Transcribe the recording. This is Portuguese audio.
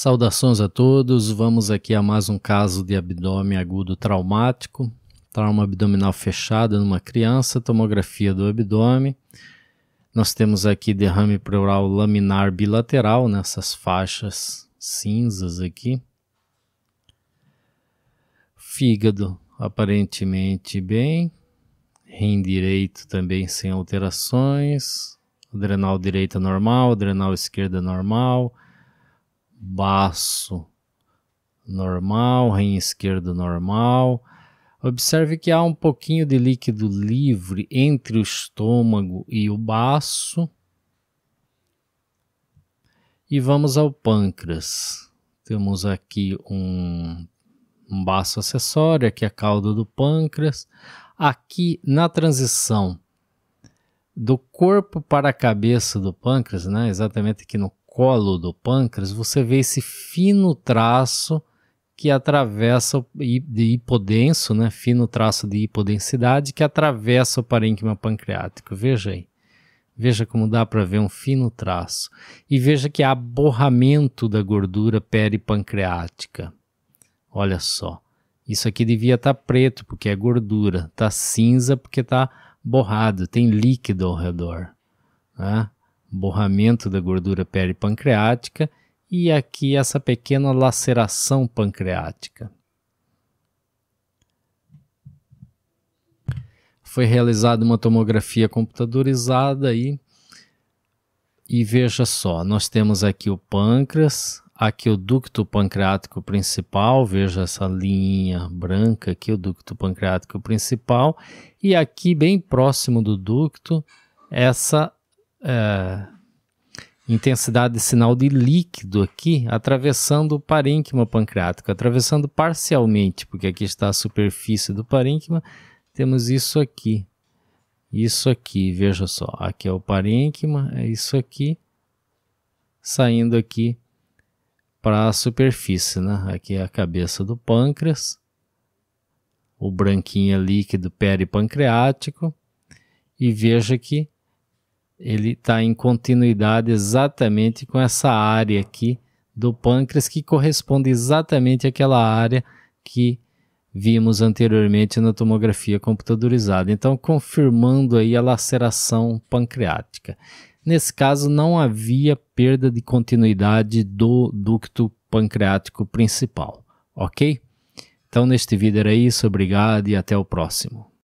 Saudações a todos, vamos aqui a mais um caso de abdômen agudo traumático, trauma abdominal fechado numa criança, tomografia do abdômen. Nós temos aqui derrame pleural laminar bilateral nessas faixas cinzas aqui. Fígado aparentemente bem, rim direito também sem alterações, adrenal direita normal, adrenal esquerda normal baço normal, rim esquerdo normal. Observe que há um pouquinho de líquido livre entre o estômago e o baço. E vamos ao pâncreas. Temos aqui um, um baço acessório, aqui é a cauda do pâncreas. Aqui na transição do corpo para a cabeça do pâncreas, né, exatamente aqui no colo do pâncreas, você vê esse fino traço que atravessa de hipodenso, né, fino traço de hipodensidade que atravessa o parênquima pancreático. Veja aí. Veja como dá para ver um fino traço. E veja que há borramento da gordura peripancreática. Olha só. Isso aqui devia estar tá preto porque é gordura, tá cinza porque tá borrado, tem líquido ao redor. Né? borramento da gordura peripancreática e aqui essa pequena laceração pancreática. Foi realizada uma tomografia computadorizada e, e veja só, nós temos aqui o pâncreas, aqui o ducto pancreático principal, veja essa linha branca aqui, o ducto pancreático principal, e aqui bem próximo do ducto, essa ah, intensidade de sinal de líquido aqui, atravessando o parênquima pancreático, atravessando parcialmente, porque aqui está a superfície do parênquima, temos isso aqui. Isso aqui, veja só, aqui é o parênquima, é isso aqui, saindo aqui para a superfície, né? Aqui é a cabeça do pâncreas, o branquinho é líquido peripancreático, e veja que ele está em continuidade exatamente com essa área aqui do pâncreas que corresponde exatamente àquela área que vimos anteriormente na tomografia computadorizada. Então, confirmando aí a laceração pancreática. Nesse caso, não havia perda de continuidade do ducto pancreático principal, ok? Então, neste vídeo era isso, obrigado e até o próximo.